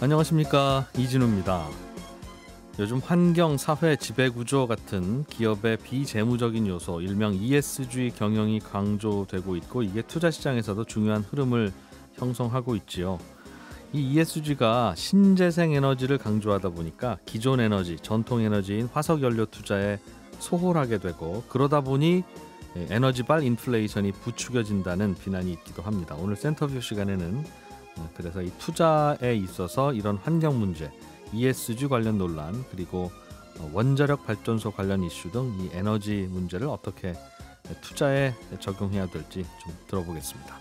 안녕하십니까 이진우입니다. 요즘 환경, 사회, 지배구조 같은 기업의 비재무적인 요소, 일명 ESG 경영이 강조되고 있고 이게 투자 시장에서도 중요한 흐름을 형성하고 있지요. 이 ESG가 신재생 에너지를 강조하다 보니까 기존 에너지, 전통 에너지인 화석 연료 투자에 소홀하게 되고 그러다 보니 에너지발 인플레이션이 부추겨진다는 비난이 있기도 합니다. 오늘 센터뷰 시간에는 네, 그래서 이 투자에 있어서 이런 환경 문제, ESG 관련 논란, 그리고 어, 원자력 발전소 관련 이슈 등 이 에너지 문제를 어떻게 투자에 적용해야 될지 좀 들어보겠습니다.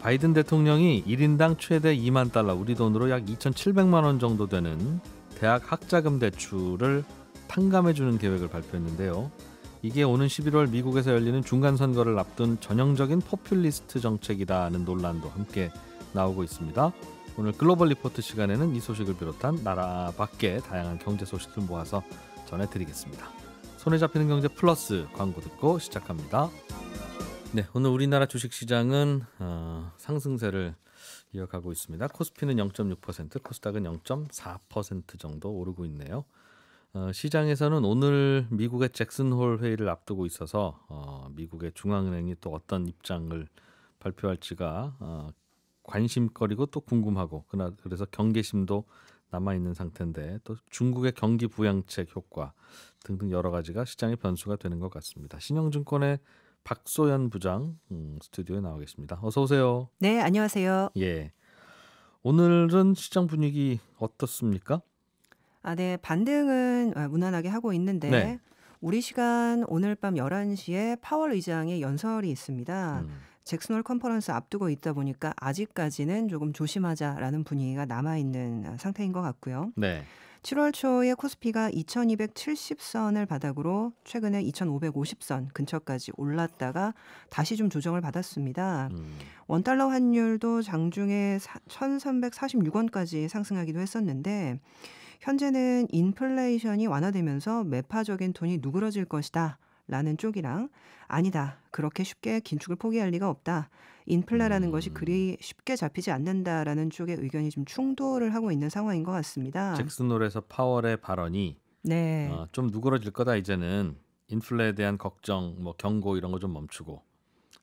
바이든 대통령이 1인당 최대 2만 달러, 우리 돈으로 약 2,700만 원 정도 되는 대학 학자금 대출을 탕감해 주는 계획을 발표했는데요. 이게 오는 11월 미국에서 열리는 중간 선거를 앞둔 전형적인 포퓰리스트 정책이다는 논란도 함께 나오고 있습니다. 오늘 글로벌 리포트 시간에는 이 소식을 비롯한 나라 밖의 다양한 경제 소식을 모아서 전해드리겠습니다. 손에 잡히는 경제 플러스 광고 듣고 시작합니다. 네, 오늘 우리나라 주식 시장은 어, 상승세를 이어가고 있습니다. 코스피는 0.6%, 코스닥은 0.4% 정도 오르고 있네요. 어, 시장에서는 오늘 미국의 잭슨홀 회의를 앞두고 있어서 어, 미국의 중앙은행이 또 어떤 입장을 발표할지가 어, 관심거리고 또 궁금하고 그래서 경계심도 남아 있는 상태인데 또 중국의 경기 부양책 효과 등등 여러 가지가 시장의 변수가 되는 것 같습니다. 신영증권의 박소연 부장 음, 스튜디오에 나와 계십니다. 어서 오세요. 네, 안녕하세요. 예. 오늘은 시장 분위기 어떻습니까? 아, 네. 반등은 아, 무난하게 하고 있는데 네. 우리 시간 오늘 밤 11시에 파월 의장의 연설이 있습니다. 음. 잭슨홀 컨퍼런스 앞두고 있다 보니까 아직까지는 조금 조심하자라는 분위기가 남아 있는 아, 상태인 것 같고요. 네. 7월 초에 코스피가 2270선을 바닥으로 최근에 2550선 근처까지 올랐다가 다시 좀 조정을 받았습니다. 음. 원달러 환율도 장중에 1346원까지 상승하기도 했었는데 현재는 인플레이션이 완화되면서 매파적인 돈이 누그러질 것이다. 라는 쪽이랑 아니다. 그렇게 쉽게 긴축을 포기할 리가 없다. 인플라라는 음. 것이 그리 음. 쉽게 잡히지 않는다라는 쪽의 의견이 좀 충돌을 하고 있는 상황인 것 같습니다. 잭슨홀에서 파월의 발언이 네. 어, 좀 누그러질 거다 이제는 인플레에 대한 걱정, 뭐 경고 이런 거 좀 멈추고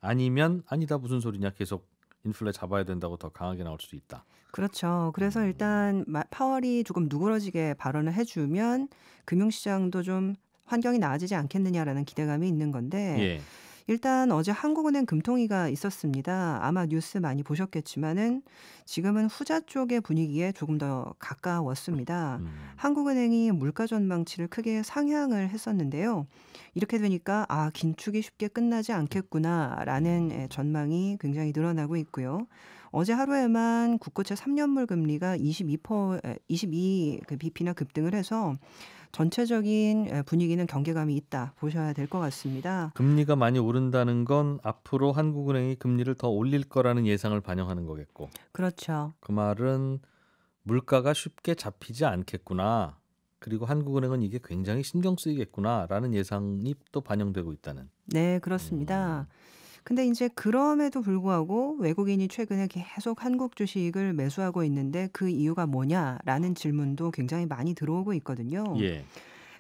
아니면 아니다 무슨 소리냐 계속 인플레 잡아야 된다고 더 강하게 나올 수도 있다. 그렇죠. 그래서 음. 일단 파월이 조금 누그러지게 발언을 해주면 금융시장도 좀 환경이 나아지지 않겠느냐라는 기대감이 있는 건데 예. 일단 어제 한국은행 금통위가 있었습니다. 아마 뉴스 많이 보셨겠지만은 지금은 후자 쪽의 분위기에 조금 더 가까웠습니다. 음. 한국은행이 물가 전망치를 크게 상향을 했었는데요. 이렇게 되니까 아 긴축이 쉽게 끝나지 않겠구나라는 음. 예, 전망이 굉장히 늘어나고 있고요. 어제 하루에만 국고채 3년물 금리가 22% 22 BP나 급등을 해서 전체적인 예, 분위기는 경계감이 있다 보셔야 될 것 같습니다. 금리가 많이 오른다는 건 앞으로 한국은행이 금리를 더 올릴 거라는 예상을 반영하는 거겠고. 그렇죠. 그 말은 물가가 쉽게 잡히지 않겠구나. 그리고 한국은행은 이게 굉장히 신경 쓰이겠구나라는 예상이 또 반영되고 있다는. 네, 그렇습니다. 음. 근데 이제 그럼에도 불구하고 외국인이 최근에 계속 한국 주식을 매수하고 있는데 그 이유가 뭐냐라는 질문도 굉장히 많이 들어오고 있거든요. 예.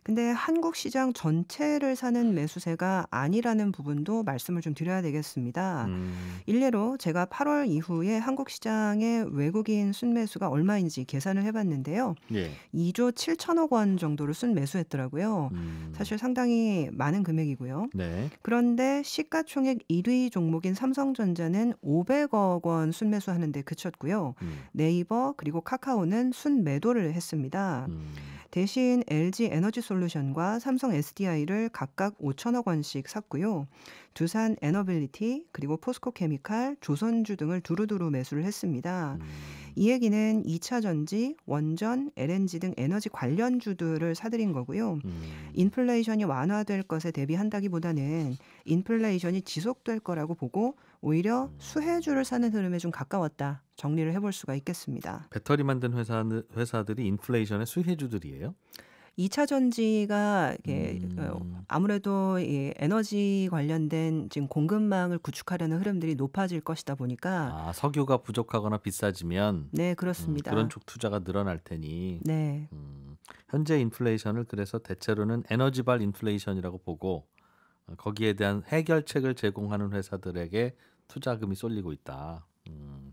근데 한국 시장 전체를 사는 매수세가 아니라는 부분도 말씀을 좀 드려야 되겠습니다. 음. 일례로 제가 8월 이후에 한국 시장의 외국인 순매수가 얼마인지 계산을 해봤는데요. 예. 2조 7천억 원 정도를 순매수했더라고요. 음. 사실 상당히 많은 금액이고요. 네. 그런데 시가총액 1위 종목인 삼성전자는 500억 원 순매수하는데 그쳤고요. 음. 네이버 그리고 카카오는 순매도를 했습니다. 음. 대신 LG 에너지 솔루션과 삼성 SDI를 각각 5천억 원씩 샀고요. 두산 에너빌리티 그리고 포스코 케미칼, 조선주 등을 두루두루 매수를 했습니다. 음. 이 얘기는 2차 전지, 원전, LNG 등 에너지 관련 주들을 사들인 거고요. 음. 인플레이션이 완화될 것에 대비한다기보다는 인플레이션이 지속될 거라고 보고 오히려 수혜주를 사는 흐름에 좀 가까웠다. 정리를 해볼 수가 있겠습니다. 배터리 만든 회사, 회사들이 인플레이션의 수혜주들이에요? 2차 전지가 음. 어, 아무래도 에너지 관련된 지금 공급망을 구축하려는 흐름들이 높아질 것이다 보니까 아, 석유가 부족하거나 비싸지면 네 그렇습니다. 음, 그런 쪽 투자가 늘어날 테니 네. 음, 현재 인플레이션을 그래서 대체로는 에너지발 인플레이션이라고 보고 어, 거기에 대한 해결책을 제공하는 회사들에게 투자금이 쏠리고 있다. 음.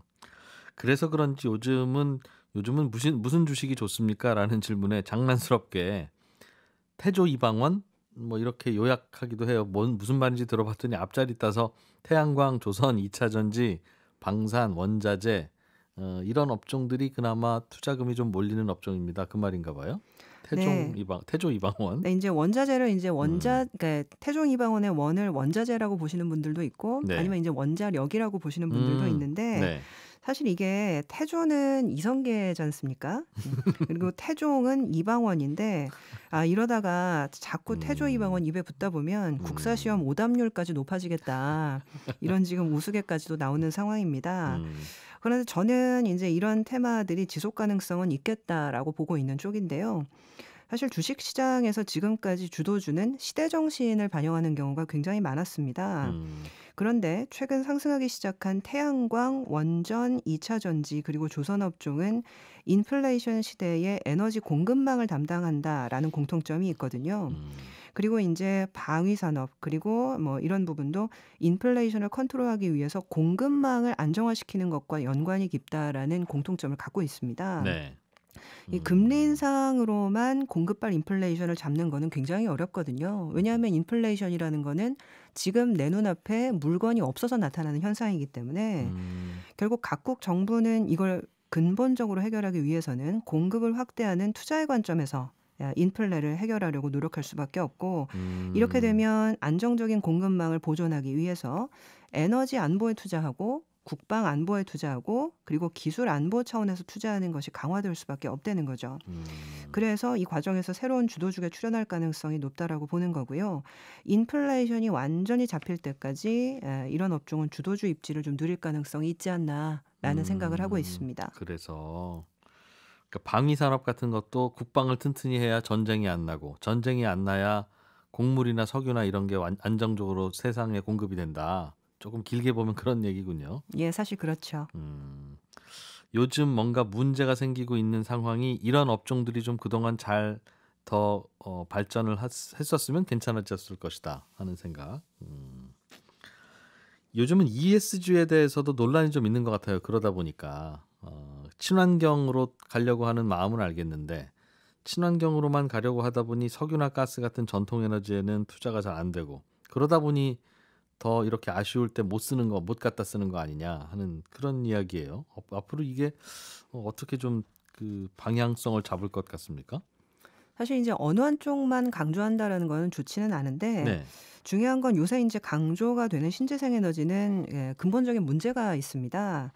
그래서 그런지 요즘은 요즘은 무슨 무슨 주식이 좋습니까라는 질문에 장난스럽게 태조 이방원 뭐 이렇게 요약하기도 해요. 뭔 무슨 말인지 들어봤더니 앞자리 따서 태양광, 조선, 이차전지 방산, 원자재 어, 이런 업종들이 그나마 투자금이 좀 몰리는 업종입니다. 그 말인가 봐요. 태종 네. 이방 태조 이방원. 네, 이제 원자재를 이제 원자 음. 그러니까 태종 이방원의 원을 원자재라고 보시는 분들도 있고 네. 아니면 이제 원자력이라고 보시는 분들도 음. 있는데 네. 사실 이게 태조는 이성계잖습니까 음. 그리고 태종은 이방원인데 아 이러다가 자꾸 태조 음. 이방원 입에 붙다 보면 음. 국사 시험 오답률까지 높아지겠다 이런 지금 우스개까지도 나오는 상황입니다. 음. 그런데 저는 이제 이런 테마들이 지속 가능성은 있겠다라고 보고 있는 쪽인데요. 사실 주식 시장에서 지금까지 주도주는 시대 정신을 반영하는 경우가 굉장히 많았습니다. 음. 그런데 최근 상승하기 시작한 태양광, 원전, 2차 전지 그리고 조선 업종은 인플레이션 시대에 에너지 공급망을 담당한다라는 공통점이 있거든요. 음. 그리고 이제 방위 산업 그리고 뭐 이런 부분도 인플레이션을 컨트롤하기 위해서 공급망을 안정화시키는 것과 연관이 깊다라는 공통점을 갖고 있습니다. 네. 이 음. 금리 인상으로만 공급발 인플레이션을 잡는 거는 굉장히 어렵거든요. 왜냐하면 인플레이션이라는 거는 지금 내 눈앞에 물건이 없어서 나타나는 현상이기 때문에 음. 결국 각국 정부는 이걸 근본적으로 해결하기 위해서는 공급을 확대하는 투자의 관점에서 인플레를 해결하려고 노력할 수밖에 없고 음. 이렇게 되면 안정적인 공급망을 보존하기 위해서 에너지 안보에 투자하고 국방 안보에 투자하고 그리고 기술 안보 차원에서 투자하는 것이 강화될 수밖에 없다는 거죠. 음. 그래서 이 과정에서 새로운 주도주가 출현할 가능성이 높다라고 보는 거고요. 인플레이션이 완전히 잡힐 때까지 이런 업종은 주도주 입지를 좀 누릴 가능성이 있지 않나라는 음. 생각을 하고 있습니다. 그래서 그러니까 방위 산업 같은 것도 국방을 튼튼히 해야 전쟁이 안 나고 전쟁이 안 나야 곡물이나 석유나 이런 게 안정적으로 세상에 공급이 된다. 조금 길게 보면 그런 얘기군요. 예, 사실 그렇죠. 음, 요즘 뭔가 문제가 생기고 있는 상황이 이런 업종들이 좀 그동안 잘더 어, 발전을 했었으면 괜찮았을 것이다 하는 생각. 음. 요즘은 ESG에 대해서도 논란이 좀 있는 것 같아요. 그러다 보니까 어, 친환경으로 가려고 하는 마음은 알겠는데 친환경으로만 가려고 하다 보니 석유나 가스 같은 전통 에너지에는 투자가 잘 안 되고 그러다 보니 더 이렇게 아쉬울 때 못 쓰는 거, 못 갖다 쓰는 거 아니냐 하는 그런 이야기예요. 어, 앞으로 이게 어, 어떻게 좀 그 방향성을 잡을 것 같습니까? 사실 이제 어느 한쪽만 강조한다라는 건 좋지는 않은데 네. 중요한 건 요새 이제 강조가 되는 신재생 에너지는 예, 근본적인 문제가 있습니다.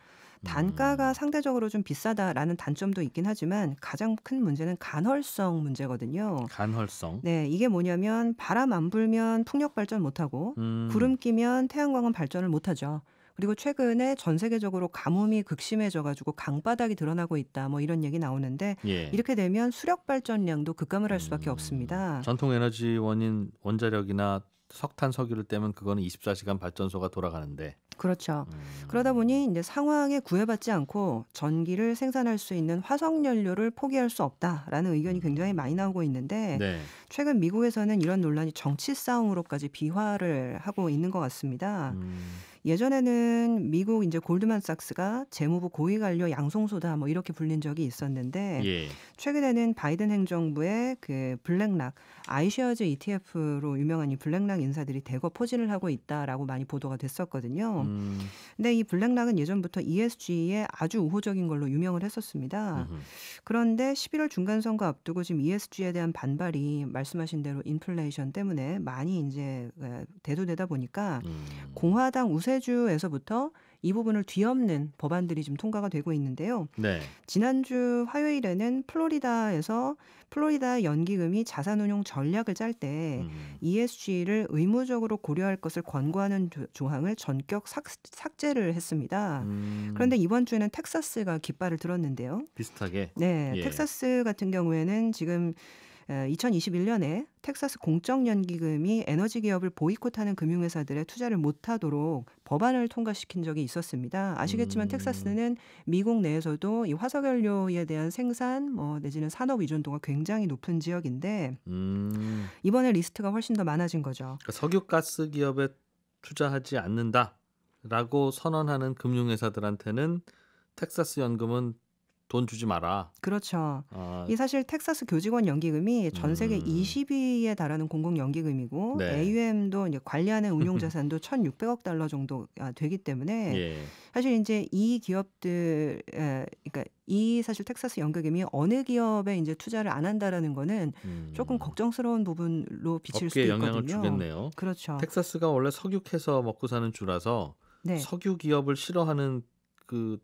단가가 음. 상대적으로 좀 비싸다라는 단점도 있긴 하지만 가장 큰 문제는 간헐성 문제거든요. 간헐성. 네, 이게 뭐냐면 바람 안 불면 풍력 발전 못 하고 음. 구름 끼면 태양광은 발전을 못 하죠. 그리고 최근에 전 세계적으로 가뭄이 극심해져 가지고 강바닥이 드러나고 있다 뭐 이런 얘기 나오는데 예. 이렇게 되면 수력 발전량도 급감을 할 수밖에 음, 없습니다. 전통 에너지 원인 원자력이나 석탄 석유를 떼면 그거는 24시간 발전소가 돌아가는데 그렇죠. 음. 그러다 보니 이제 상황에 구애받지 않고 전기를 생산할 수 있는 화석 연료를 포기할 수 없다라는 의견이 굉장히 많이 나오고 있는데 네. 최근 미국에서는 이런 논란이 정치 싸움으로까지 비화를 하고 있는 것 같습니다. 음. 예전에는 미국 이제 골드만삭스가 재무부 고위 관료 양송소다 뭐 이렇게 불린 적이 있었는데 예. 최근에는 바이든 행정부의 그 블랙락 아이쉐어즈 ETF로 유명한 이 블랙락 인사들이 대거 포진을 하고 있다라고 많이 보도가 됐었거든요. 음. 근데 이 블랙락은 예전부터 ESG에 아주 우호적인 걸로 유명을 했었습니다. 음흠. 그런데 11월 중간 선거 앞두고 지금 ESG에 대한 반발이 말씀하신 대로 인플레이션 때문에 많이 이제 대두되다 보니까 음. 공화당 우세 세주에서부터 이 부분을 뒤엎는 법안들이 지금 통과가 되고 있는데요. 네. 지난주 화요일에는 플로리다에서 플로리다 연기금이 자산운용 전략을 짤때 음. ESG를 의무적으로 고려할 것을 권고하는 조항을 전격 삭, 삭제를 했습니다. 음. 그런데 이번 주에는 텍사스가 깃발을 들었는데요. 비슷하게. 네, 예. 텍사스 같은 경우에는 지금 2021년에 텍사스 공적연기금이 에너지 기업을 보이콧하는 금융회사들의 투자를 못하도록 법안을 통과시킨 적이 있었습니다. 아시겠지만 음. 텍사스는 미국 내에서도 이 화석연료에 대한 생산 뭐 내지는 산업 의존도가 굉장히 높은 지역인데 음. 이번에 리스트가 훨씬 더 많아진 거죠. 그러니까 석유가스 기업에 투자하지 않는다라고 선언하는 금융회사들한테는 텍사스 연금은 돈 주지 마라. 그렇죠. 아. 이 사실 텍사스 교직원 연기금이 전 세계 음. 20위에 달하는 공공 연기금이고 네. AUM도 이제 관리하는 운용 자산도 1,600억 달러 정도 아, 되기 때문에 예. 사실 이제 이 기업들 그러니까 이 사실 텍사스 연기금이 어느 기업에 이제 투자를 안 한다라는 거는 음. 조금 걱정스러운 부분로 으 비칠 수도 있거든요. 주겠네요. 그렇죠. 텍사스가 원래 석유캐서 먹고 사는 주라서 네. 석유 기업을 싫어하는 그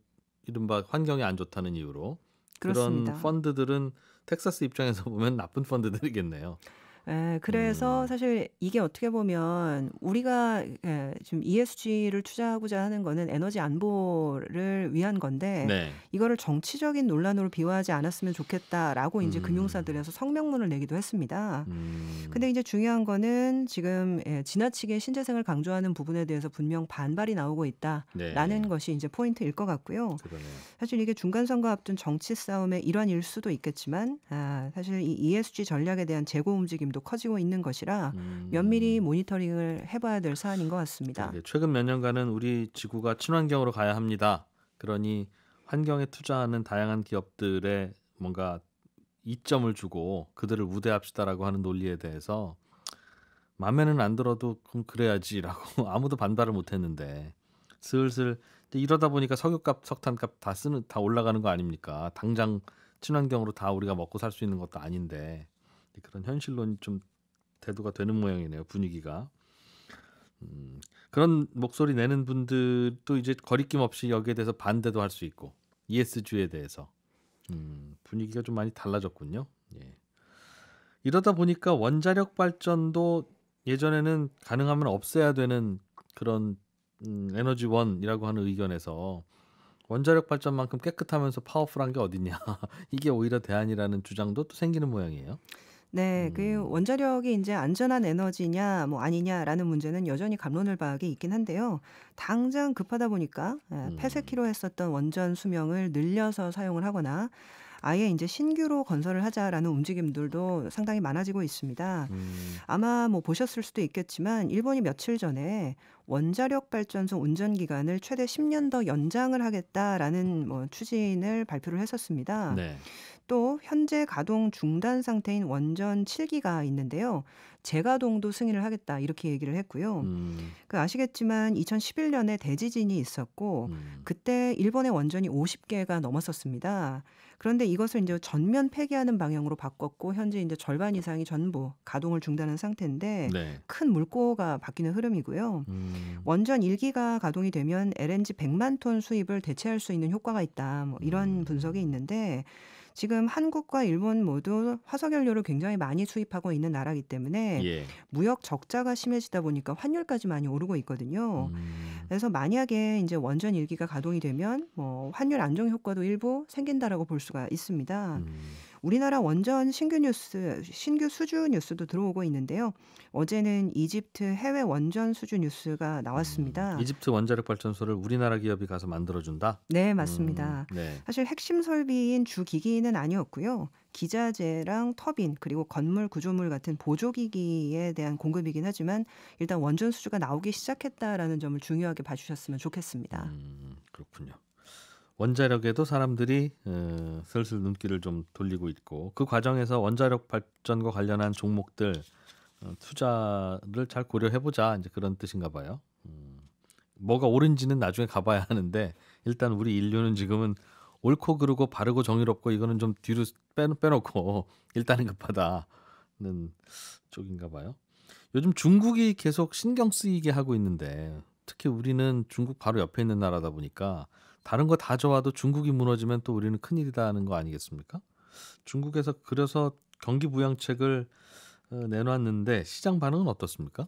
이른바 환경이안 좋다는 이유로 그렇습니다. 그런 펀드들은 텍사스 입장에서 보면 나쁜 펀드들이겠네요. 예, 그래서 음. 사실 이게 어떻게 보면 우리가 예, 지금 ESG를 투자하고자 하는 거는 에너지 안보를 위한 건데 네. 이거를 정치적인 논란으로 비화하지 않았으면 좋겠다라고 음. 이제 금융사들에서 성명문을 내기도 했습니다. 음. 근데 이제 중요한 거는 지금 예, 지나치게 신재생을 강조하는 부분에 대해서 분명 반발이 나오고 있다라는 네. 것이 이제 포인트일 것 같고요. 그러네요. 사실 이게 중간 선거 앞둔 정치 싸움의 일환일 수도 있겠지만 아, 사실 이 ESG 전략에 대한 재고 움직임 부담도 커지고 있는 것이라 음. 면밀히 모니터링을 해봐야 될 사안인 것 같습니다. 네, 네, 최근 몇 년간은 우리 지구가 친환경으로 가야 합니다. 그러니 환경에 투자하는 다양한 기업들의 뭔가 이점을 주고 그들을 우대합시다라고 하는 논리에 대해서 마음에는 안 들어도 그럼 그래야지라고 아무도 반발을 못했는데 슬슬 이러다 보니까 석유값, 석탄값 다 쓰는 다 올라가는 거 아닙니까? 당장 친환경으로 다 우리가 먹고 살 수 있는 것도 아닌데 네, 그런 현실론이 좀 대두가 되는 모양이네요 분위기가. 음, 그런 목소리 내는 분들도 이제 거리낌 없이 여기에 대해서 반대도 할 수 있고 ESG에 대해서 음, 분위기가 좀 많이 달라졌군요. 예. 이러다 보니까 원자력 발전도 예전에는 가능하면 없애야 되는 그런 음, 에너지원이라고 하는 의견에서 원자력 발전만큼 깨끗하면서 파워풀한 게 어딨냐 이게 오히려 대안이라는 주장도 또 생기는 모양이에요. 네, 그 음. 그 원자력이 이제 안전한 에너지냐 뭐 아니냐라는 문제는 여전히 감론을 박이 있긴 한데요. 당장 급하다 보니까 예, 음. 폐쇄키로 했었던 원전 수명을 늘려서 사용을 하거나 아예 이제 신규로 건설을 하자라는 움직임들도 상당히 많아지고 있습니다. 음. 아마 뭐 보셨을 수도 있겠지만 일본이 며칠 전에 원자력 발전소 운전 기간을 최대 10년 더 연장을 하겠다라는 뭐 추진을 발표를 했었습니다. 네. 또 현재 가동 중단 상태인 원전 7기가 있는데요. 재가동도 승인을 하겠다 이렇게 얘기를 했고요. 음. 그 아시겠지만 2011년에 대지진이 있었고 음. 그때 일본의 원전이 50개가 넘었었습니다. 그런데 이것을 이제 전면 폐기하는 방향으로 바꿨고 현재 이제 절반 이상이 전부 가동을 중단한 상태인데 네. 큰 물꼬가 바뀌는 흐름이고요. 음. 음. 원전 1기가 가동이 되면 LNG 100만 톤 수입을 대체할 수 있는 효과가 있다. 뭐 이런 음. 분석이 있는데 지금 한국과 일본 모두 화석연료를 굉장히 많이 수입하고 있는 나라이기 때문에 예. 무역 적자가 심해지다 보니까 환율까지 많이 오르고 있거든요. 음. 그래서 만약에 이제 원전 일기가 가동이 되면 뭐 환율 안정 효과도 일부 생긴다라고 볼 수가 있습니다. 음. 우리나라 원전 신규 뉴스, 신규 수주 뉴스도 들어오고 있는데요. 어제는 이집트 해외 원전 수주 뉴스가 나왔습니다. 음, 이집트 원자력 발전소를 우리나라 기업이 가서 만들어준다? 네, 맞습니다. 음, 네. 사실 핵심 설비인 주 기기는 아니었고요. 기자재랑 터빈 그리고 건물 구조물 같은 보조기기에 대한 공급이긴 하지만 일단 원전 수주가 나오기 시작했다라는 점을 중요하게 봐주셨으면 좋겠습니다. 음, 그렇군요. 원자력에도 사람들이 음, 슬슬 눈길을 좀 돌리고 있고 그 과정에서 원자력 발전과 관련한 종목들 음, 투자를 잘 고려해보자 이제 그런 뜻인가 봐요. 음, 뭐가 옳은지는 나중에 가봐야 하는데 일단 우리 인류는 지금은 옳고 그르고 바르고 정의롭고 이거는 좀 뒤로 빼놓고 일단은 급하다는 쪽인가 봐요. 요즘 중국이 계속 신경 쓰이게 하고 있는데 특히 우리는 중국 바로 옆에 있는 나라다 보니까 다른 거 다 좋아도 중국이 무너지면 또 우리는 큰일이다 하는 거 아니겠습니까? 중국에서 그래서 경기 부양책을 어, 내놨는데 시장 반응은 어떻습니까?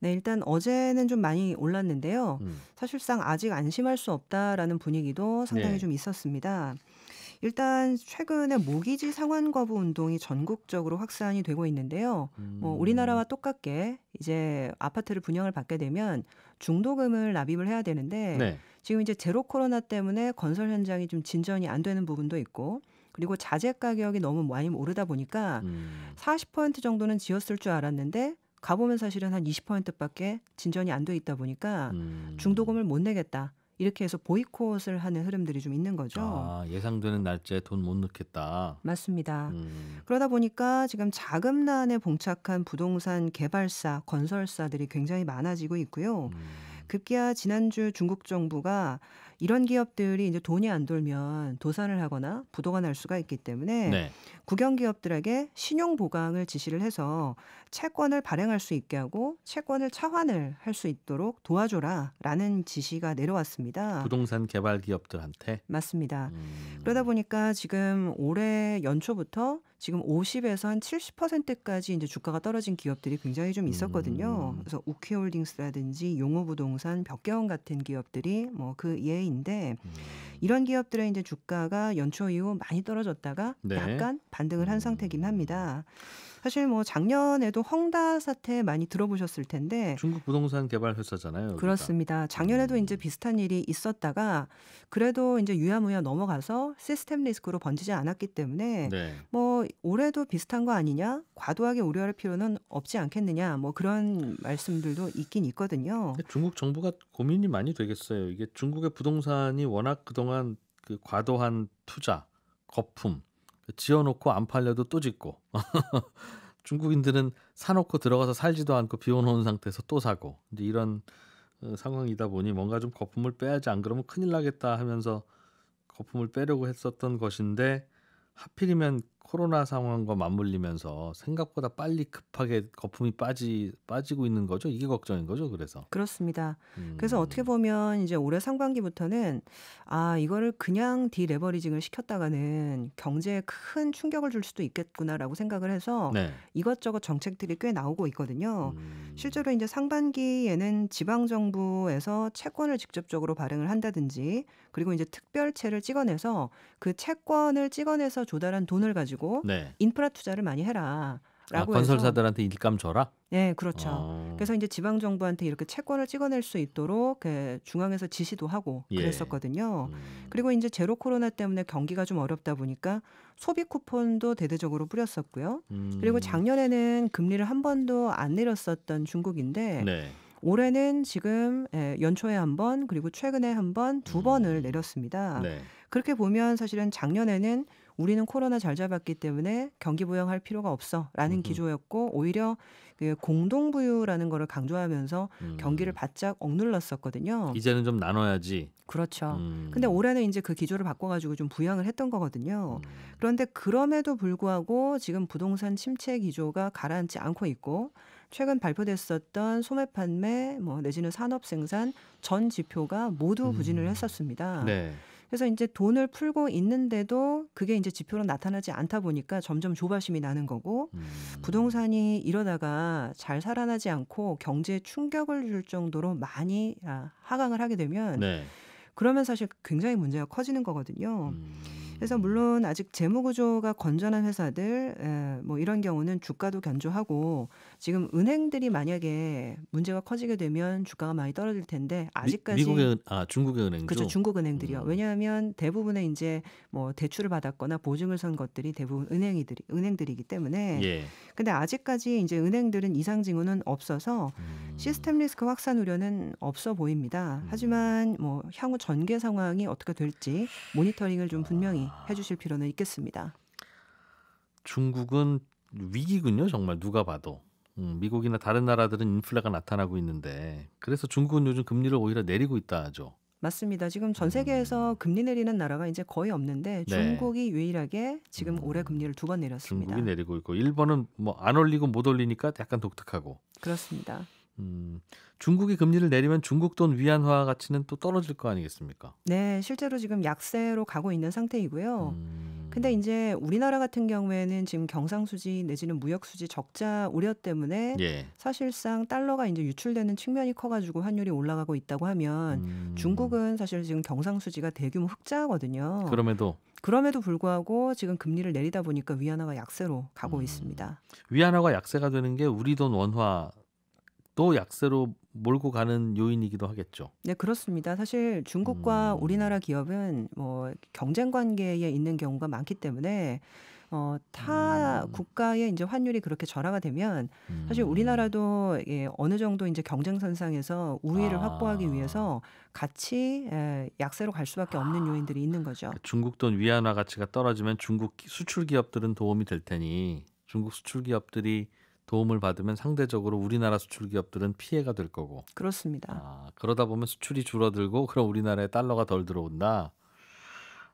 네, 일단 어제는 좀 많이 올랐는데요. 음. 사실상 아직 안심할 수 없다라는 분위기도 상당히 네. 좀 있었습니다. 일단 최근에 모기지 상환거부 운동이 전국적으로 확산이 되고 있는데요. 뭐 음. 뭐 우리나라와 똑같게 이제 아파트를 분양을 받게 되면 중도금을 납입을 해야 되는데 네. 지금 이제 제로 코로나 때문에 건설 현장이 좀 진전이 안 되는 부분도 있고 그리고 자재 가격이 너무 많이 오르다 보니까 음. 40% 정도는 지었을 줄 알았는데 가보면 사실은 한 20%밖에 진전이 안 돼 있다 보니까 음. 중도금을 못 내겠다. 이렇게 해서 보이콧을 하는 흐름들이 좀 있는 거죠. 아, 예상되는 날짜에 돈 못 넣겠다. 맞습니다. 음. 그러다 보니까 지금 자금난에 봉착한 부동산 개발사, 건설사들이 굉장히 많아지고 있고요. 음. 급기야 지난주 중국 정부가 이런 기업들이 이제 돈이 안 돌면 도산을 하거나 부도가 날 수가 있기 때문에 네. 국영 기업들에게 신용 보강을 지시를 해서 채권을 발행할 수 있게 하고 채권을 차환을 할 수 있도록 도와줘라라는 지시가 내려왔습니다. 부동산 개발 기업들한테 맞습니다. 음. 그러다 보니까 지금 올해 연초부터 지금 50에서 한 70%까지 이제 주가가 떨어진 기업들이 굉장히 좀 있었거든요. 음. 그래서 우케홀딩스라든지 용호부동산, 벽경 같은 기업들이 뭐 그 예. 거래인데 음. 이런 기업들의 이제 주가가 연초 이후 많이 떨어졌다가 네. 약간 반등을 한 상태긴 합니다. 사실 뭐 작년에도 헝다 사태 많이 들어보셨을 텐데 중국 부동산 개발 회사잖아요. 여기가. 그렇습니다. 작년에도 음. 이제 비슷한 일이 있었다가 그래도 이제 유야무야 넘어가서 시스템 리스크로 번지지 않았기 때문에 네. 뭐 올해도 비슷한 거 아니냐? 과도하게 우려할 필요는 없지 않겠느냐? 뭐 그런 말씀들도 있긴 있거든요. 중국 정부가 고민이 많이 되겠어요. 이게 중국의 부동산이 워낙 그동안 그 과도한 투자, 거품 지어놓고 안 팔려도 또 짓고 중국인들은 사놓고 들어가서 살지도 않고 비워놓은 상태에서 또 사고 이제 이런 어, 상황이다 보니 뭔가 좀 거품을 빼야지 안 그러면 큰일 나겠다 하면서 거품을 빼려고 했었던 것인데 하필이면 코로나 상황과 맞물리면서 생각보다 빨리 급하게 거품이 빠지 빠지고 있는 거죠. 이게 걱정인 거죠. 그래서 그렇습니다. 음. 그래서 어떻게 음. 보면 이제 올해 상반기부터는 아 이거를 그냥 디레버리징을 시켰다가는 경제에 큰 충격을 줄 수도 있겠구나라고 생각을 해서 네. 이것저것 정책들이 꽤 나오고 있거든요. 음. 실제로 이제 상반기에는 지방 정부에서 채권을 직접적으로 발행을 한다든지 그리고 이제 특별채를 찍어내서 그 채권을 찍어내서 조달한 돈을 가지고 가지고 네. 인프라 투자를 많이 해라. 아, 라고 아, 건설사들한테 일감 줘라. 네, 그렇죠. 어. 그래서 이제 지방 정부한테 이렇게 채권을 찍어낼 수 있도록 그 중앙에서 지시도 하고 예. 그랬었거든요. 예. 음. 그리고 이제 제로 코로나 때문에 경기가 좀 어렵다 보니까 소비 쿠폰도 대대적으로 뿌렸었고요. 음. 그리고 작년에는 금리를 한 번도 안 내렸었던 중국인데 네. 올해는 지금 예, 연초에 한 번, 그리고 최근에 한 번, 두 음. 번을 내렸습니다. 네. 그렇게 보면 사실은 작년에는 우리는 코로나 잘 잡았기 때문에 경기 부양할 필요가 없어라는 기조였고 오히려 그 공동 부유라는 거를 강조하면서 음. 경기를 바짝 억눌렀었거든요. 이제는 좀 나눠야지. 그렇죠. 음. 근데 올해는 이제 그 기조를 바꿔가지고 좀 부양을 했던 거거든요. 음. 그런데 그럼에도 불구하고 지금 부동산 침체 기조가 가라앉지 않고 있고 최근 발표됐었던 소매 판매 뭐 내지는 산업 생산 전 지표가 모두 부진을 음. 했었습니다. 네. 그래서 이제 돈을 풀고 있는데도 그게 이제 지표로 나타나지 않다 보니까 점점 조바심이 나는 거고 음. 부동산이 이러다가 잘 살아나지 않고 경제에 충격을 줄 정도로 많이 아, 하강을 하게 되면 네. 그러면 사실 굉장히 문제가 커지는 거거든요. 음. 그래서 물론 아직 재무 구조가 건전한 회사들 에, 뭐 이런 경우는 주가도 견조하고 지금 은행들이 만약에 문제가 커지게 되면 주가가 많이 떨어질 텐데 아직까지 미, 국의 아, 중국의 은행죠. 그렇죠. 중국 은행들이요. 음. 왜냐하면 대부분의 이제 뭐 대출을 받았거나 보증을 선 것들이 대부분 은행이들이 은행들이기 때문에 예. 근데 아직까지 이제 은행들은 이상 징후는 없어서 음. 시스템 리스크 확산 우려는 없어 보입니다. 음. 하지만 뭐 향후 전개 상황이 어떻게 될지 모니터링을 좀 분명히 아. 해 주실 필요는 있겠습니다. 중국은 위기군요, 정말 누가 봐도. 음, 미국이나 다른 나라들은 인플레가 나타나고 있는데 그래서 중국은 요즘 금리를 오히려 내리고 있다 하죠. 맞습니다. 지금 전 세계에서 음. 금리 내리는 나라가 이제 거의 없는데 네. 중국이 유일하게 지금 올해 음. 금리를 두 번 내렸습니다. 중국이 내리고 있고 일본은 뭐 안 올리고 못 올리니까 약간 독특하고. 그렇습니다. 음, 중국이 금리를 내리면 중국 돈 위안화 가치는 또 떨어질 거 아니겠습니까? 네, 실제로 지금 약세로 가고 있는 상태이고요. 음. 근데 이제 우리나라 같은 경우에는 지금 경상수지 내지는 무역수지 적자 우려 때문에 예. 사실상 달러가 이제 유출되는 측면이 커가지고 환율이 올라가고 있다고 하면 음. 중국은 사실 지금 경상수지가 대규모 흑자거든요. 그럼에도 그럼에도 불구하고 지금 금리를 내리다 보니까 위안화가 약세로 가고 음. 있습니다. 위안화가 약세가 되는 게 우리 돈 원화 또 약세로 몰고 가는 요인이기도 하겠죠. 네, 그렇습니다. 사실 중국과 음. 우리나라 기업은 뭐 경쟁 관계에 있는 경우가 많기 때문에 어, 타 음. 국가의 이제 환율이 그렇게 절하가 되면 사실 음. 우리나라도 예, 어느 정도 이제 경쟁 선상에서 우위를 아. 확보하기 위해서 같이 예, 약세로 갈 수밖에 없는 아. 요인들이 있는 거죠. 그러니까 중국 돈 위안화 가치가 떨어지면 중국 수출 기업들은 도움이 될 테니 중국 수출 기업들이 도움을 받으면 상대적으로 우리나라 수출 기업들은 피해가 될 거고. 그렇습니다. 아, 그러다 보면 수출이 줄어들고 그럼 우리나라에 달러가 덜 들어온다.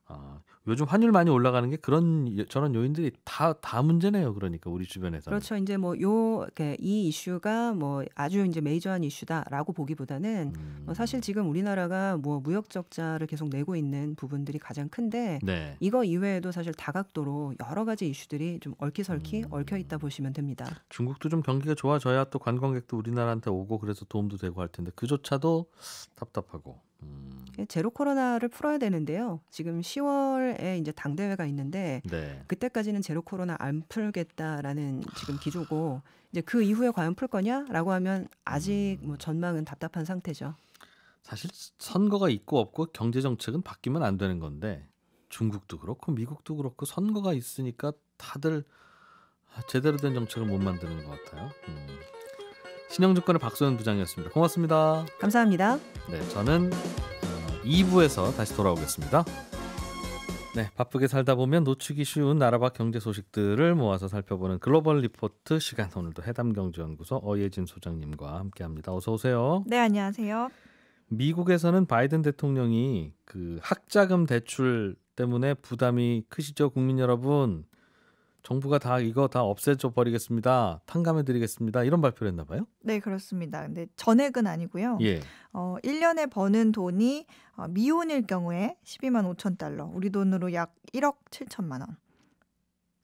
아, 요즘 환율 많이 올라가는 게 그런 저런 요인들이 다 다 문제네요. 그러니까 우리 주변에서 그렇죠. 이제 뭐요이 이슈가 뭐 아주 이제 메이저한 이슈다라고 보기보다는 음. 뭐 사실 지금 우리나라가 뭐 무역 적자를 계속 내고 있는 부분들이 가장 큰데 네. 이거 이외에도 사실 다각도로 여러 가지 이슈들이 좀 얼키설키 음. 얽혀 있다 보시면 됩니다. 중국도 좀 경기가 좋아져야 또 관광객도 우리나라한테 오고 그래서 도움도 되고 할 텐데 그조차도 답답하고 음. 제로 코로나를 풀어야 되는데요. 지금 10월에 이제 당 대회가 있는데 네. 그때까지는 제로 코로나 안 풀겠다라는 지금 기조고 이제 그 이후에 과연 풀 거냐라고 하면 아직 뭐 전망은 답답한 상태죠. 사실 선거가 있고 없고 경제 정책은 바뀌면 안 되는 건데 중국도 그렇고 미국도 그렇고 선거가 있으니까 다들 아, 제대로 된 정책을 못 만드는 것 같아요. 음. 신영증권의 박소연 부장이었습니다. 고맙습니다. 감사합니다. 네, 저는 2부에서 어, 다시 돌아오겠습니다. 네, 바쁘게 살다 보면 놓치기 쉬운 나라 밖 경제 소식들을 모아서 살펴보는 글로벌 리포트 시간 오늘도 해담경제연구소 어예진 소장님과 함께합니다. 어서 오세요. 네, 안녕하세요. 미국에서는 바이든 대통령이 그 학자금 대출 때문에 부담이 크시죠, 국민 여러분. 정부가 다 이거 다 없애줘 버리겠습니다. 탕감해 드리겠습니다. 이런 발표를 했나 봐요? 네, 그렇습니다. 근데 전액은 아니고요. 예. 어, 1년에 버는 돈이 어, 미혼일 경우에 12만 5천 달러, 우리 돈으로 약 1억 7천만 원.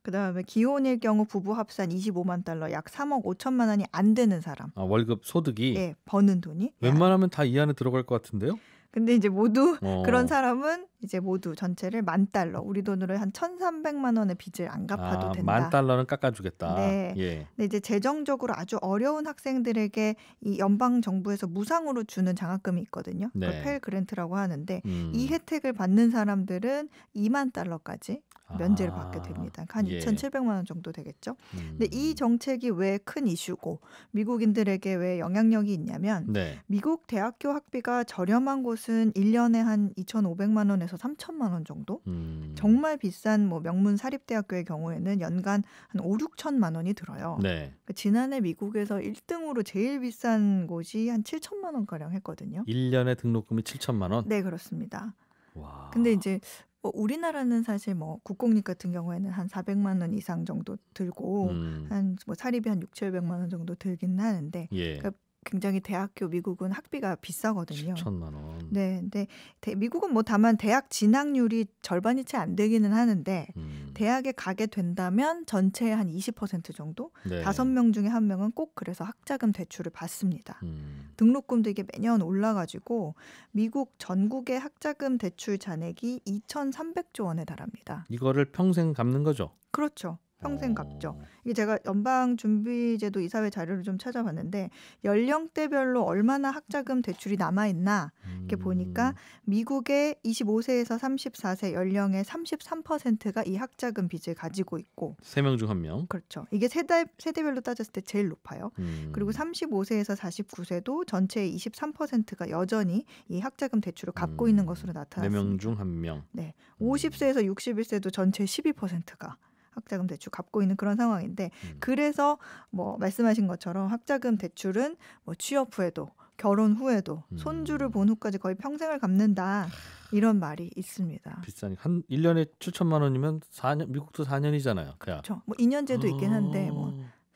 그다음에 기혼일 경우 부부 합산 25만 달러 약 3억 5천만 원이 안 되는 사람. 아, 월급 소득이 예, 버는 돈이 웬만하면 다 이 안에 들어갈 것 같은데요? 근데 이제 모두 어. 그런 사람은 이제 모두 전체를 만 달러, 우리 돈으로 한 1,300만 원의 빚을 안 갚아도 아, 된다. 만 달러는 깎아 주겠다. 네. 예. 근데 이제 재정적으로 아주 어려운 학생들에게 이 연방 정부에서 무상으로 주는 장학금이 있거든요. 네. 펠 그랜트라고 하는데 음. 이 혜택을 받는 사람들은 2만 달러까지 면제를 아. 받게 됩니다. 한 예. 2,700만 원 정도 되겠죠. 음. 근데 이 음. 정책이 왜 큰 이슈고 미국인들에게 왜 영향력이 있냐면 네. 미국 대학교 학비가 저렴한 곳은 1년에 한 2,500만 원에서 3,000만 원 정도? 음. 정말 비싼 뭐 명문 사립 대학교의 경우에는 연간 한 5, 6천만 원이 들어요. 네. 그러니까 지난해 미국에서 1등으로 제일 비싼 곳이 한 7천만 원 가량 했거든요. 1년에 등록금이 7천만 원? 네, 그렇습니다. 와. 근데 이제 뭐 우리나라는 사실 뭐 국공립 같은 경우에는 한 400만 원 이상 정도 들고 음. 한뭐 사립이 한 6, 700만 원 정도 들긴 하는데 예. 그러니까 굉장히 대학교 미국은 학비가 비싸거든요. 7천만 원. 네, 근데 대, 미국은 뭐 다만 대학 진학률이 절반이 채 안 되기는 하는데 음. 대학에 가게 된다면 전체의 한20% 정도 네. 다섯 네. 명 중에 한 명은 꼭 그래서 학자금 대출을 받습니다. 음. 등록금도 이게 매년 올라가지고 미국 전국의 학자금 대출 잔액이 2,300조 원에 달합니다. 이거를 평생 갚는 거죠? 그렇죠. 평생 어. 갚죠. 이게 제가 연방준비제도 이사회 자료를 좀 찾아봤는데 연령대별로 얼마나 학자금 대출이 남아 있나 이렇게 음. 보니까 미국의 25세에서 34세 연령의 33%가 이 학자금 빚을 가지고 있고 세 명 중 한 명. 그렇죠. 이게 세대 세대별로 따졌을 때 제일 높아요. 음. 그리고 35세에서 49세도 전체의 23%가 여전히 이 학자금 대출을 갖고 음. 있는 것으로 네 나타났습니다. 네 명 중 한 명. 네. 50세에서 음. 61세도 전체 12%가 학자금 대출 갚고 있는 그런 상황인데 음. 그래서 뭐 말씀하신 것처럼 학자금 대출은 뭐 취업 후에도 결혼 후에도 손주를 음. 본 후까지 거의 평생을 갚는다 이런 말이 있습니다. 비싸한 1년에 7천만 원이면 4년 미국도 4년이잖아요. 그야. 그렇죠. 뭐 2년제도 있긴 한데 뭐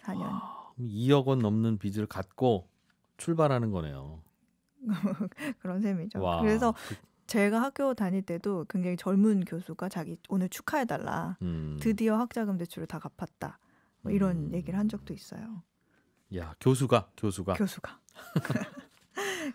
4년. 아. 2억 원 넘는 빚을 갖고 출발하는 거네요. 그런 셈이죠. 와. 그래서 그 제가 학교 다닐 때도 굉장히 젊은 교수가 자기 오늘 축하해달라. 음. 드디어 학자금 대출을 다 갚았다. 뭐 이런 음. 얘기를 한 적도 있어요. 야 교수가 교수가 교수가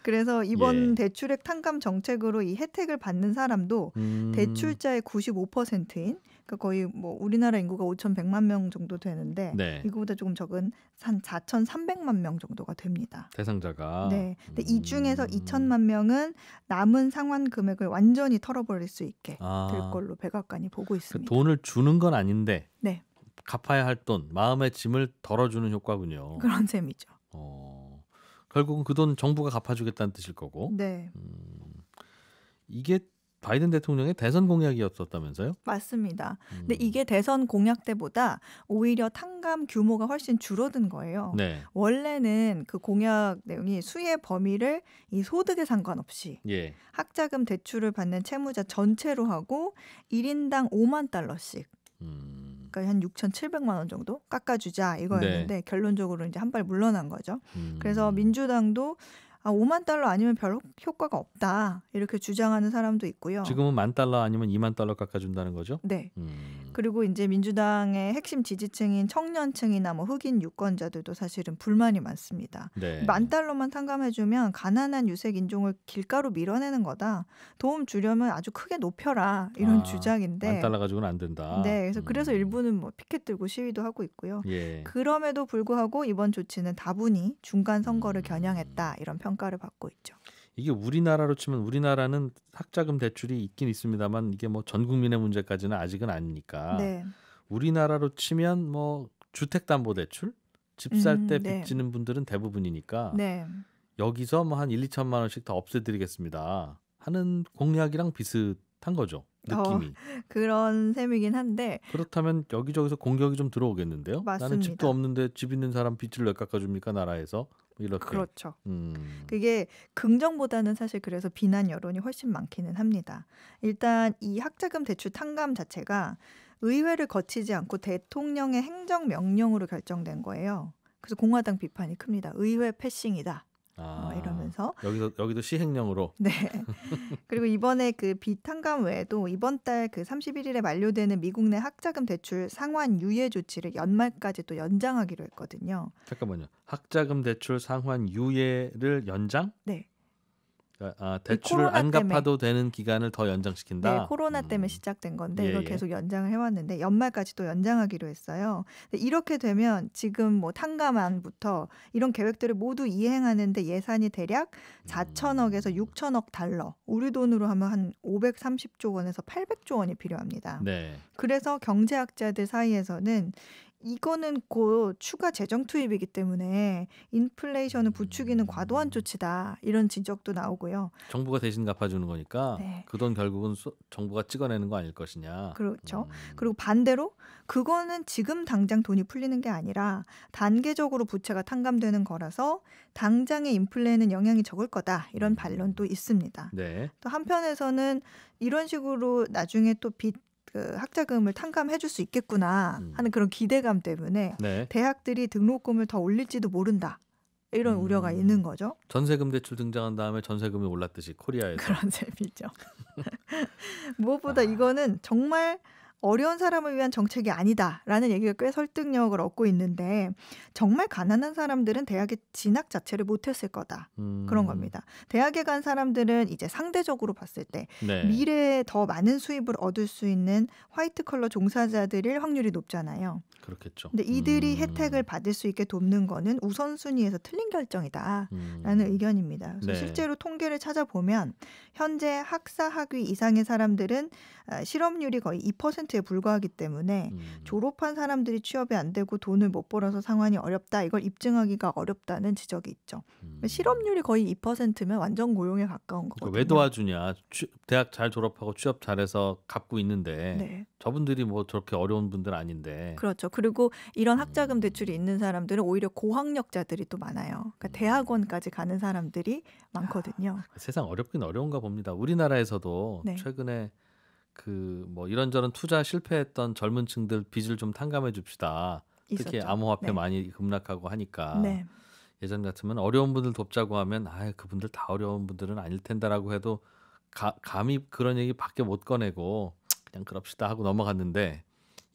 그래서 이번 예. 대출액 탕감 정책으로 이 혜택을 받는 사람도 음. 대출자의 95%인 그러니까 거의 뭐 우리나라 인구가 5,100만 명 정도 되는데 네. 이거보다 조금 적은 한 4,300만 명 정도가 됩니다. 대상자가 네. 근데 음. 이 중에서 2,000만 음. 명은 남은 상환 금액을 완전히 털어버릴 수 있게 아. 될 걸로 백악관이 보고 그 있습니다. 그 돈을 주는 건 아닌데 네. 갚아야 할 돈, 마음의 짐을 덜어주는 효과군요. 그런 셈이죠. 어. 결국은 그 돈 정부가 갚아주겠다는 뜻일 거고. 네. 음, 이게 바이든 대통령의 대선 공약이었었다면서요? 맞습니다. 음. 근데 이게 대선 공약 때보다 오히려 탕감 규모가 훨씬 줄어든 거예요. 네. 원래는 그 공약 내용이 수혜 범위를 이 소득에 상관없이 예. 학자금 대출을 받는 채무자 전체로 하고 1인당 5만 달러씩 그러니까 한 6,700만 원 정도 깎아주자 네. 이거였는데 네. 결론적으로 이제 한 발 물러난 거죠. 음. 그래서 민주당도 아, 5만 달러 아니면 별 효과가 없다 이렇게 주장하는 사람도 있고요. 지금은 만 달러 아니면 2만 달러 깎아준다는 거죠? 네. 음. 그리고 이제 민주당의 핵심 지지층인 청년층이나 뭐 흑인 유권자들도 사실은 불만이 많습니다. 네. 만 달러만 탕감해주면 가난한 유색 인종을 길가로 밀어내는 거다. 도움 주려면 아주 크게 높여라 이런 아, 주장인데 만 달러 가지고는 안 된다. 네. 그래서 음. 그래서 일부는 뭐 피켓 들고 시위도 하고 있고요. 예. 그럼에도 불구하고 이번 조치는 다분히 중간 선거를 음. 겨냥했다 이런 평. 평가를 받고 있죠. 이게 우리나라로 치면 우리나라는 학자금 대출이 있긴 있습니다만 이게 뭐 전 국민의 문제까지는 아직은 아니니까 네. 우리나라로 치면 뭐 주택담보대출 집 살때 음, 네. 빚지는 분들은 대부분이니까 네. 여기서 뭐 한 1, 2천만 원씩 더 없애드리겠습니다 하는 공약이랑 비슷한 거죠. 어, 느낌이. 어, 그런 셈이긴 한데 그렇다면 여기저기서 공격이 좀 들어오겠는데요. 맞습니다. 나는 집도 없는데 집 있는 사람 빚을 왜 깎아줍니까 나라에서 이렇게. 그렇죠. 음. 그게 긍정보다는 사실 그래서 비난 여론이 훨씬 많기는 합니다. 일단 이 학자금 대출 탕감 자체가 의회를 거치지 않고 대통령의 행정 명령으로 결정된 거예요. 그래서 공화당 비판이 큽니다. 의회 패싱이다. 아, 어, 이러면서 여기서 여기도 시행령으로 네 그리고 이번에 그 비탄감 외에도 이번 달 그 31일에 만료되는 미국 내 학자금 대출 상환 유예 조치를 연말까지 또 연장하기로 했거든요. 잠깐만요. 학자금 대출 상환 유예를 연장? 네. 그러니까, 아, 대출을 안 갚아도 때문에. 되는 기간을 더 연장시킨다. 네, 코로나 음. 때문에 시작된 건데 예, 이걸 예. 계속 연장을 해왔는데 연말까지 또 연장하기로 했어요. 이렇게 되면 지금 뭐 탕감안부터 이런 계획들을 모두 이행하는데 예산이 대략 4천억에서 6천억 음. 달러, 우리 돈으로 하면 한 530조 원에서 800조 원이 필요합니다. 네. 그래서 경제학자들 사이에서는 이거는 곧 추가 재정 투입이기 때문에 인플레이션을 부추기는 과도한 조치다 이런 지적도 나오고요. 정부가 대신 갚아주는 거니까 네. 그돈 결국은 정부가 찍어내는 거 아닐 것이냐. 그렇죠. 음. 그리고 반대로 그거는 지금 당장 돈이 풀리는 게 아니라 단계적으로 부채가 탕감되는 거라서 당장의 인플레에는 영향이 적을 거다 이런 음. 반론도 있습니다. 네. 또 한편에서는 이런 식으로 나중에 또빚 그 학자금을 탕감해 줄 수 있겠구나 음. 하는 그런 기대감 때문에 네. 대학들이 등록금을 더 올릴지도 모른다. 이런 음. 우려가 있는 거죠. 전세금 대출 등장한 다음에 전세금이 올랐듯이 코리아에서 그런 셈이죠. 무엇보다 아. 이거는 정말 어려운 사람을 위한 정책이 아니다라는 얘기가 꽤 설득력을 얻고 있는데 정말 가난한 사람들은 대학에 진학 자체를 못했을 거다 음. 그런 겁니다. 대학에 간 사람들은 이제 상대적으로 봤을 때 네. 미래에 더 많은 수입을 얻을 수 있는 화이트 컬러 종사자들일 확률이 높잖아요. 그렇겠죠. 근데 이들이 음. 혜택을 받을 수 있게 돕는 거는 우선순위에서 틀린 결정이다라는 음. 의견입니다. 그래서 네. 실제로 통계를 찾아보면 현재 학사 학위 이상의 사람들은 어, 실업률이 거의 2%에 불과하기 때문에 음. 졸업한 사람들이 취업이 안 되고 돈을 못 벌어서 상황이 어렵다 이걸 입증하기가 어렵다는 지적이 있죠. 음. 실업률이 거의 2%면 완전 고용에 가까운 그러니까 거거든요. 그왜 도와주냐? 취, 대학 잘 졸업하고 취업 잘해서 갖고 있는데 네. 저분들이 뭐 저렇게 어려운 분들 아닌데 그렇죠. 그리고 이런 학자금 대출이 있는 사람들은 오히려 고학력자들이 또 많아요. 그러니까 음. 대학원까지 가는 사람들이 많거든요. 아, 그 세상 어렵긴 어려운가 봅니다. 우리나라에서도 네. 최근에 그 뭐 이런저런 투자 실패했던 젊은층들 빚을 좀 탕감해 줍시다. 있었죠. 특히 암호화폐 네. 많이 급락하고 하니까 네. 예전 같으면 어려운 분들 돕자고 하면 아 그분들 다 어려운 분들은 아닐 텐다라고 해도 가, 감히 그런 얘기 밖에 못 꺼내고 그냥 그럽시다 하고 넘어갔는데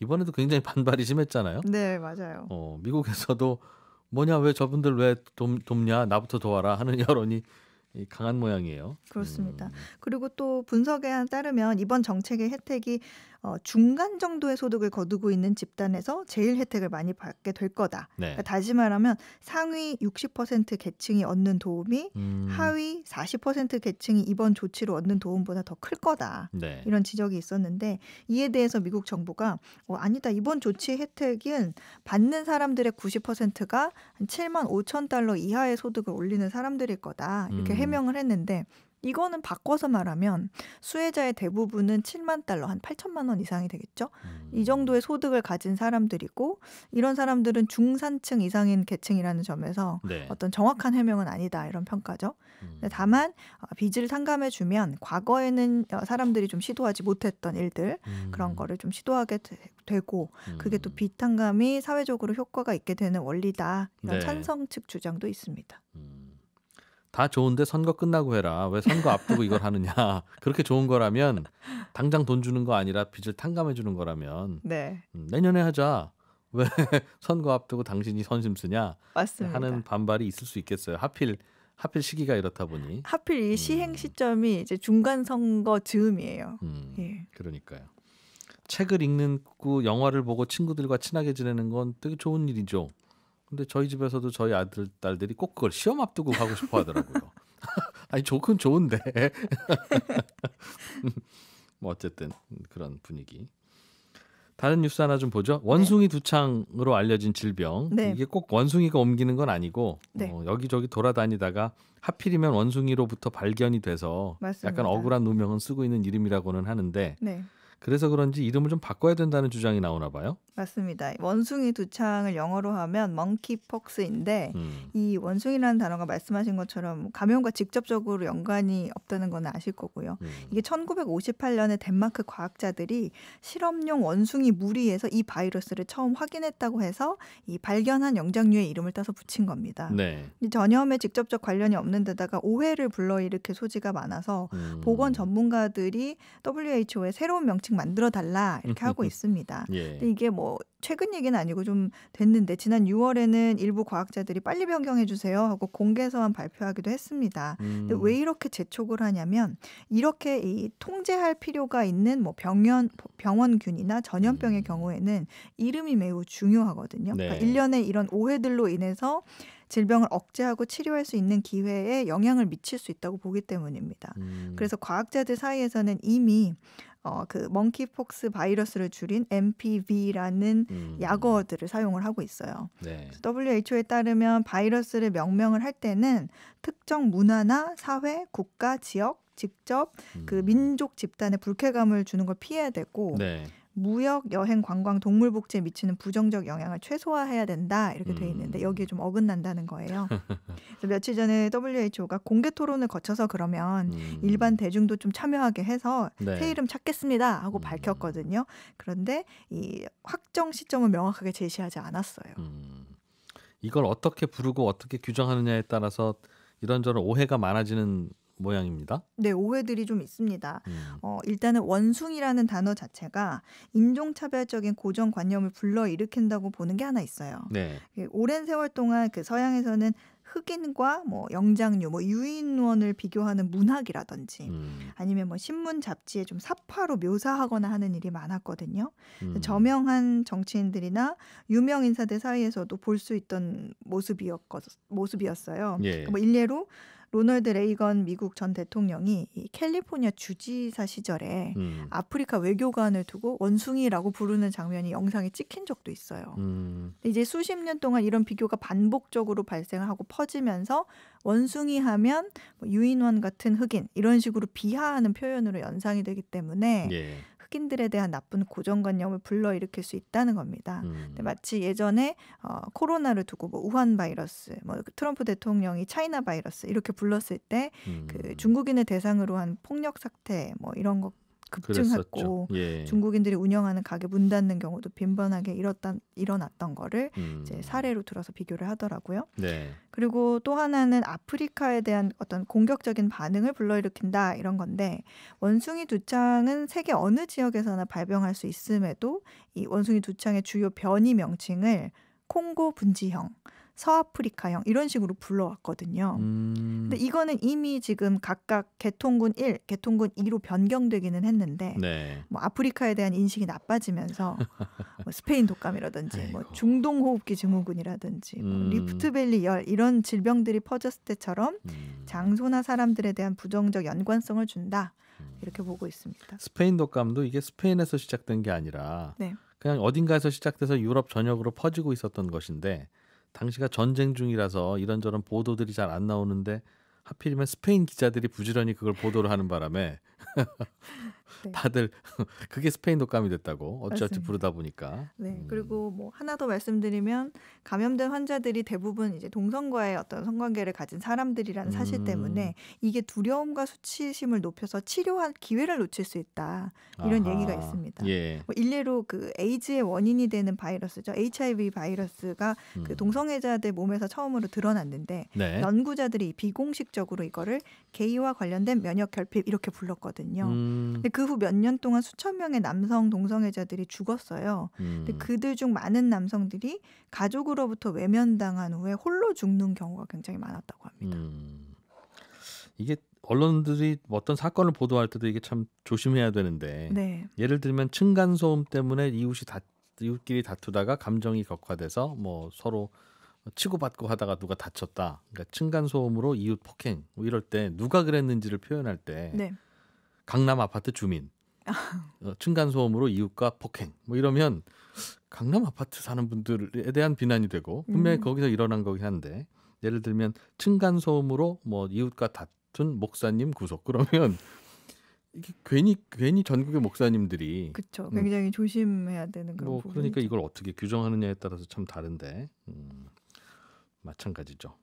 이번에도 굉장히 반발이 심했잖아요. 네, 맞아요. 어, 미국에서도 뭐냐 왜 저분들 왜 돕, 돕냐 나부터 도와라 하는 여론이 강한 모양이에요. 그렇습니다. 음. 그리고 또 분석에 따르면 이번 정책의 혜택이 어, 중간 정도의 소득을 거두고 있는 집단에서 제일 혜택을 많이 받게 될 거다. 네. 그러니까 다시 말하면 상위 60% 계층이 얻는 도움이 음. 하위 40% 계층이 이번 조치로 얻는 도움보다 더 클 거다. 네. 이런 지적이 있었는데 이에 대해서 미국 정부가 어, 아니다 이번 조치 혜택은 받는 사람들의 90%가 한 7만 5천 달러 이하의 소득을 올리는 사람들일 거다 이렇게 음. 해명을 했는데 이거는 바꿔서 말하면 수혜자의 대부분은 7만 달러, 한 8천만 원 이상이 되겠죠. 음. 이 정도의 소득을 가진 사람들이고 이런 사람들은 중산층 이상인 계층이라는 점에서 네. 어떤 정확한 해명은 아니다 이런 평가죠. 음. 다만 어, 빚을 상감해주면 과거에는 어, 사람들이 좀 시도하지 못했던 일들 음. 그런 거를 좀 시도하게 되고 그게 또빚 음. 상감이 사회적으로 효과가 있게 되는 원리다 이런 네. 찬성 측 주장도 있습니다. 음. 다 좋은데 선거 끝나고 해라. 왜 선거 앞두고 이걸 하느냐. 그렇게 좋은 거라면 당장 돈 주는 거 아니라 빚을 탕감해 주는 거라면 네. 음, 내년에 하자. 왜 선거 앞두고 당신이 선심 쓰냐 맞습니다. 하는 반발이 있을 수 있겠어요. 하필 하필 시기가 이렇다 보니 하필 이 음. 시행 시점이 이제 중간 선거 즈음이에요. 음, 예. 그러니까요. 책을 읽는 고 그 영화를 보고 친구들과 친하게 지내는 건 되게 좋은 일이죠. 근데 저희 집에서도 저희 아들 딸들이 꼭 그걸 시험 앞두고 가고 싶어 하더라고요. 아니 좋긴 좋은데 뭐 어쨌든 그런 분위기. 다른 뉴스 하나 좀 보죠. 원숭이 네. 두창으로 알려진 질병. 네. 이게 꼭 원숭이가 옮기는 건 아니고 네. 어, 여기저기 돌아다니다가 하필이면 원숭이로부터 발견이 돼서 맞습니다. 약간 억울한 누명은 쓰고 있는 이름이라고는 하는데 네. 그래서 그런지 이름을 좀 바꿔야 된다는 주장이 나오나 봐요. 맞습니다. 원숭이 두창을 영어로 하면 monkeypox인데 음. 이 원숭이라는 단어가 말씀하신 것처럼 감염과 직접적으로 연관이 없다는 건 아실 거고요. 음. 이게 1958년에 덴마크 과학자들이 실험용 원숭이 무리에서 이 바이러스를 처음 확인했다고 해서 이 발견한 영장류의 이름을 따서 붙인 겁니다. 네. 전염에 직접적 관련이 없는 데다가 오해를 불러일으킬 소지가 많아서 음. 보건 전문가들이 WHO에 새로운 명칭 만들어 달라 이렇게 하고 있습니다. 예. 근데 이게 뭐 최근 얘기는 아니고 좀 됐는데 지난 6월에는 일부 과학자들이 빨리 변경해 주세요 하고 공개서한 발표하기도 했습니다. 음. 근데 왜 음. 이렇게 재촉을 하냐면 이렇게 이 통제할 필요가 있는 뭐병원 병원균이나 전염병의 음. 경우에는 이름이 매우 중요하거든요. 그러니까 네. 그러니까 일련의 이런 오해들로 인해서 질병을 억제하고 치료할 수 있는 기회에 영향을 미칠 수 있다고 보기 때문입니다. 음. 그래서 과학자들 사이에서는 이미 어, 그먼키폭스 바이러스를 줄인 MPV라는 음. 약어들을 사용을 하고 있어요. 네. WHO에 따르면 바이러스를 명명을 할 때는 특정 문화나 사회, 국가, 지역 직접 그 음. 그 민족 집단에 불쾌감을 주는 걸 피해야 되고 네. 무역, 여행, 관광, 동물 복지에 미치는 부정적 영향을 최소화해야 된다 이렇게 돼 있는데 음. 여기에 좀 어긋난다는 거예요. 며칠 전에 WHO가 공개 토론을 거쳐서 그러면 음. 일반 대중도 좀 참여하게 해서 네. 새 이름 찾겠습니다 하고 음. 밝혔거든요. 그런데 이 확정 시점을 명확하게 제시하지 않았어요. 음. 이걸 어떻게 부르고 어떻게 규정하느냐에 따라서 이런저런 오해가 많아지는 모양입니다. 네, 오해들이 좀 있습니다. 음. 어, 일단은 원숭이라는 단어 자체가 인종차별적인 고정관념을 불러일으킨다고 보는 게 하나 있어요. 네. 그 오랜 세월 동안 그 서양에서는 흑인과 뭐 영장류, 뭐 유인원을 비교하는 문학이라든지 음. 아니면 뭐 신문 잡지에 좀 사파로 묘사하거나 하는 일이 많았거든요. 음. 저명한 정치인들이나 유명 인사들 사이에서도 볼 수 있던 모습이었 모습이었어요. 예. 그러니까 뭐 일례로 로널드 레이건 미국 전 대통령이 캘리포니아 주지사 시절에 음. 아프리카 외교관을 두고 원숭이라고 부르는 장면이 영상에 찍힌 적도 있어요. 음. 이제 수십 년 동안 이런 비교가 반복적으로 발생 하고 퍼지면서 원숭이 하면 뭐 유인원 같은 흑인 이런 식으로 비하하는 표현으로 연상이 되기 때문에 예. 흑인들에 대한 나쁜 고정관념을 불러일으킬 수 있다는 겁니다. 음. 마치 예전에 어, 코로나를 두고 뭐 우한 바이러스, 뭐 그 트럼프 대통령이 차이나 바이러스 이렇게 불렀을 때그 음. 중국인을 대상으로 한 폭력 사태 뭐 이런 것 급증했고 예. 중국인들이 운영하는 가게 문 닫는 경우도 빈번하게 일었던, 일어났던 거를 음. 이제 사례로 들어서 비교를 하더라고요. 네. 그리고 또 하나는 아프리카에 대한 어떤 공격적인 반응을 불러일으킨다 이런 건데 원숭이 두창은 세계 어느 지역에서나 발병할 수 있음에도 이 원숭이 두창의 주요 변이 명칭을 콩고 분지형 서아프리카형 이런 식으로 불러왔거든요. 음. 근데 이거는 이미 지금 각각 개통군 1, 개통군 2로 변경되기는 했는데 네. 뭐 아프리카에 대한 인식이 나빠지면서 뭐 스페인 독감이라든지 뭐 중동 호흡기 증후군이라든지 뭐 음. 리프트밸리 열 이런 질병들이 퍼졌을 때처럼 음. 장소나 사람들에 대한 부정적 연관성을 준다. 음. 이렇게 보고 있습니다. 스페인 독감도 이게 스페인에서 시작된 게 아니라 네. 그냥 어딘가에서 시작돼서 유럽 전역으로 퍼지고 있었던 것인데 당시가 전쟁 중이라서 이런저런 보도들이 잘 안 나오는데 하필이면 스페인 기자들이 부지런히 그걸 보도를 하는 바람에 네. 다들 그게 스페인 독감이 됐다고 어찌어찌 부르다 보니까. 네. 음. 그리고 뭐 하나 더 말씀드리면 감염된 환자들이 대부분 이제 동성과의 어떤 성관계를 가진 사람들이라는 사실 음. 때문에 이게 두려움과 수치심을 높여서 치료할 기회를 놓칠 수 있다. 이런 아하. 얘기가 있습니다. 예. 뭐 일례로 그 에이즈의 원인이 되는 바이러스죠. HIV 바이러스가 그 음. 그 동성애자들 몸에서 처음으로 드러났는데 네. 연구자들이 비공식적으로 이거를 게이와 관련된 면역 결핍 이렇게 불렀거든요. 거거든요. 음. 근데 그 후 몇 년 동안 수천 명의 남성 동성애자들이 죽었어요. 음. 근데 그들 중 많은 남성들이 가족으로부터 외면당한 후에 홀로 죽는 경우가 굉장히 많았다고 합니다. 음. 이게 언론들이 뭐 어떤 사건을 보도할 때도 이게 참 조심해야 되는데 네. 예를 들면 층간소음 때문에 이웃이 다 이웃끼리 다투다가 감정이 격화돼서 뭐 서로 치고받고 하다가 누가 다쳤다. 그러니까 층간소음으로 이웃 폭행 뭐 이럴 때 누가 그랬는지를 표현할 때 네. 강남 아파트 주민 어, 층간소음으로 이웃과 폭행 뭐 이러면 강남 아파트 사는 분들에 대한 비난이 되고 분명히 음. 거기서 일어난 거긴 한데 예를 들면 층간소음으로 뭐 이웃과 다툰 목사님 구속 그러면 이게 괜히 괜히 전국의 목사님들이 그렇죠 굉장히 음, 조심해야 되는 그런 뭐, 그러니까 이걸 어떻게 규정하느냐에 따라서 참 다른데 음, 마찬가지죠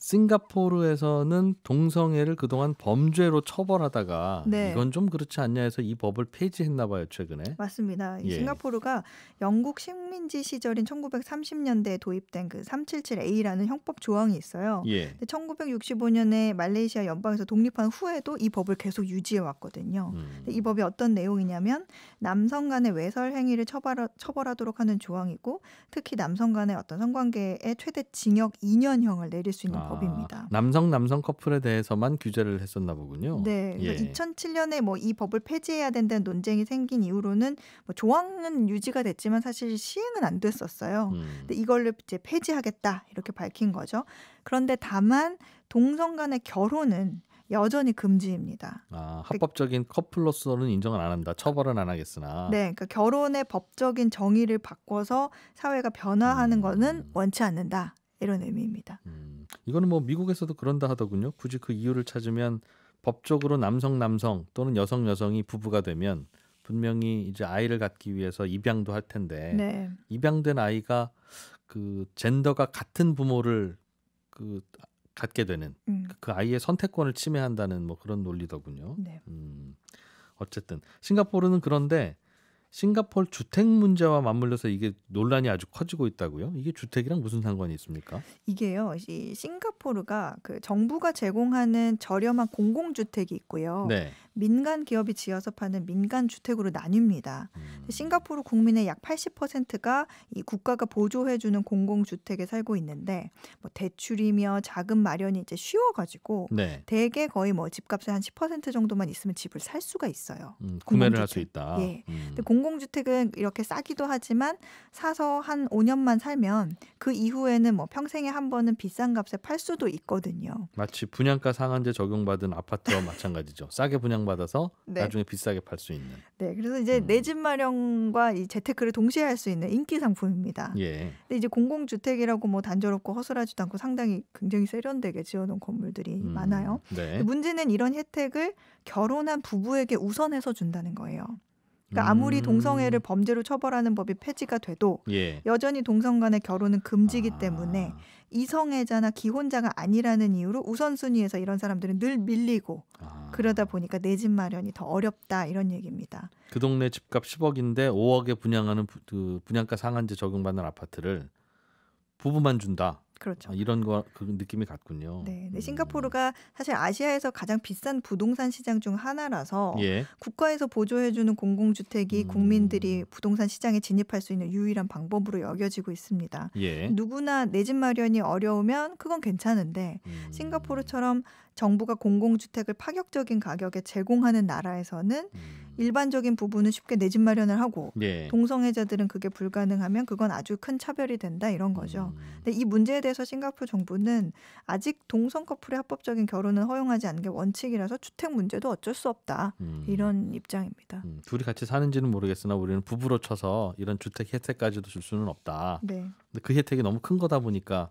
싱가포르에서는 동성애를 그동안 범죄로 처벌하다가 네. 이건 좀 그렇지 않냐 해서 이 법을 폐지했나 봐요 최근에. 맞습니다. 예. 싱가포르가 영국 식민지 시절인 1930년대에 도입된 그 377A라는 형법 조항이 있어요. 예. 근데 1965년에 말레이시아 연방에서 독립한 후에도 이 법을 계속 유지해 왔거든요. 음. 이 법이 어떤 내용이냐면 남성 간의 외설 행위를 처벌하, 처벌하도록 하는 조항이고 특히 남성 간의 어떤 성관계에 최대 징역 2년형을 내릴 수 있는 아. 법입니다. 아, 남성 남성 커플에 대해서만 규제를 했었나 보군요. 네. 예. 2007년에 뭐 이 법을 폐지해야 된다는 논쟁이 생긴 이후로는 뭐 조항은 유지가 됐지만 사실 시행은 안 됐었어요. 음. 근데 이걸 이제 폐지하겠다 이렇게 밝힌 거죠. 그런데 다만 동성 간의 결혼은 여전히 금지입니다. 아, 합법적인 커플로서는 인정을 안 한다. 처벌은 안 하겠으나. 네, 그러니까 결혼의 법적인 정의를 바꿔서 사회가 변화하는 음. 거는 원치 않는다. 이런 의미입니다. 음. 이거는 뭐 미국에서도 그런다 하더군요. 굳이 그 이유를 찾으면 법적으로 남성 남성 또는 여성 여성이 부부가 되면 분명히 이제 아이를 갖기 위해서 입양도 할 텐데 네. 입양된 아이가 그 젠더가 같은 부모를 그 갖게 되는 음. 그 아이의 선택권을 침해한다는 뭐 그런 논리더군요. 네. 음. 어쨌든 싱가포르는 그런데 싱가폴 주택 문제와 맞물려서 이게 논란이 아주 커지고 있다고요? 이게 주택이랑 무슨 상관이 있습니까? 이게요. 이 싱가포르가 그 정부가 제공하는 저렴한 공공주택이 있고요. 네. 민간 기업이 지어서 파는 민간 주택으로 나뉩니다. 음. 싱가포르 국민의 약 80%가 이 국가가 보조해주는 공공주택에 살고 있는데 뭐 대출이며 자금 마련이 이제 쉬워가지고 네. 대개 거의 뭐 집값의 한 10% 정도만 있으면 집을 살 수가 있어요. 음, 구매를 할 수 있다. 예. 음. 근데 공공주택은 이렇게 싸기도 하지만 사서 한 5년만 살면 그 이후에는 뭐 평생에 한 번은 비싼 값에 팔 수도 있거든요. 마치 분양가 상한제 적용받은 아파트와 마찬가지죠. 싸게 분양 분양받아서 네. 나중에 비싸게 팔 수 있는. 네, 그래서 이제 음. 내집 마련과 이 재테크를 동시에 할 수 있는 인기 상품입니다. 예. 근데 이제 공공주택이라고 뭐 단조롭고 허술하지도 않고 상당히 굉장히 세련되게 지어놓은 건물들이 음. 많아요. 네. 문제는 이런 혜택을 결혼한 부부에게 우선해서 준다는 거예요. 그러니까 아무리 음. 동성애를 범죄로 처벌하는 법이 폐지가 돼도 예. 여전히 동성 간의 결혼은 금지기 아. 때문에 이성애자나 기혼자가 아니라는 이유로 우선순위에서 이런 사람들은 늘 밀리고 아. 그러다 보니까 내 집 마련이 더 어렵다 이런 얘기입니다. 그 동네 집값 10억인데 5억에 분양하는 그 분양가 상한제 적용받는 아파트를 부부만 준다. 그렇죠. 아, 이런 거그 느낌이 같군요. 네, 네 싱가포르가 사실 아시아에서 가장 비싼 부동산 시장 중 하나라서 예. 국가에서 보조해주는 공공주택이 음. 국민들이 부동산 시장에 진입할 수 있는 유일한 방법으로 여겨지고 있습니다. 예. 누구나 내 집 마련이 어려우면 그건 괜찮은데 음. 싱가포르처럼 정부가 공공주택을 파격적인 가격에 제공하는 나라에서는 음. 일반적인 부분은 쉽게 내집 마련을 하고 예. 동성애자들은 그게 불가능하면 그건 아주 큰 차별이 된다 이런 거죠. 음. 근데 이 문제에 대해서 싱가포르 정부는 아직 동성 커플의 합법적인 결혼은 허용하지 않는 게 원칙이라서 주택 문제도 어쩔 수 없다 음. 이런 입장입니다. 음. 둘이 같이 사는지는 모르겠으나 우리는 부부로 쳐서 이런 주택 혜택까지도 줄 수는 없다. 네. 근데 그 혜택이 너무 큰 거다 보니까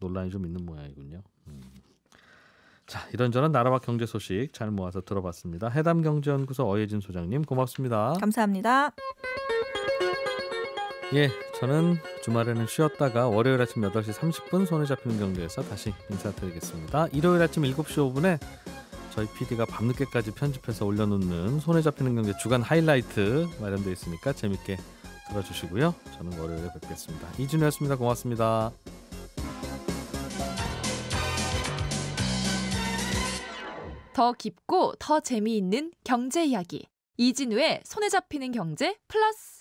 논란이 좀 있는 모양이군요. 음. 자, 이런저런 나라와 경제 소식 잘 모아서 들어봤습니다. 해담 경제연구소 어예진 소장님 고맙습니다. 감사합니다. 예, 저는 주말에는 쉬었다가 월요일 아침 8시 30분 손에 잡히는 경제에서 다시 인사드리겠습니다. 일요일 아침 7시 5분에 저희 PD가 밤늦게까지 편집해서 올려놓는 손에 잡히는 경제 주간 하이라이트 마련되어 있으니까 재밌게 들어주시고요. 저는 월요일에 뵙겠습니다. 이준이었습니다. 고맙습니다. 더 깊고 더 재미있는 경제 이야기. 이진우의 손에 잡히는 경제 플러스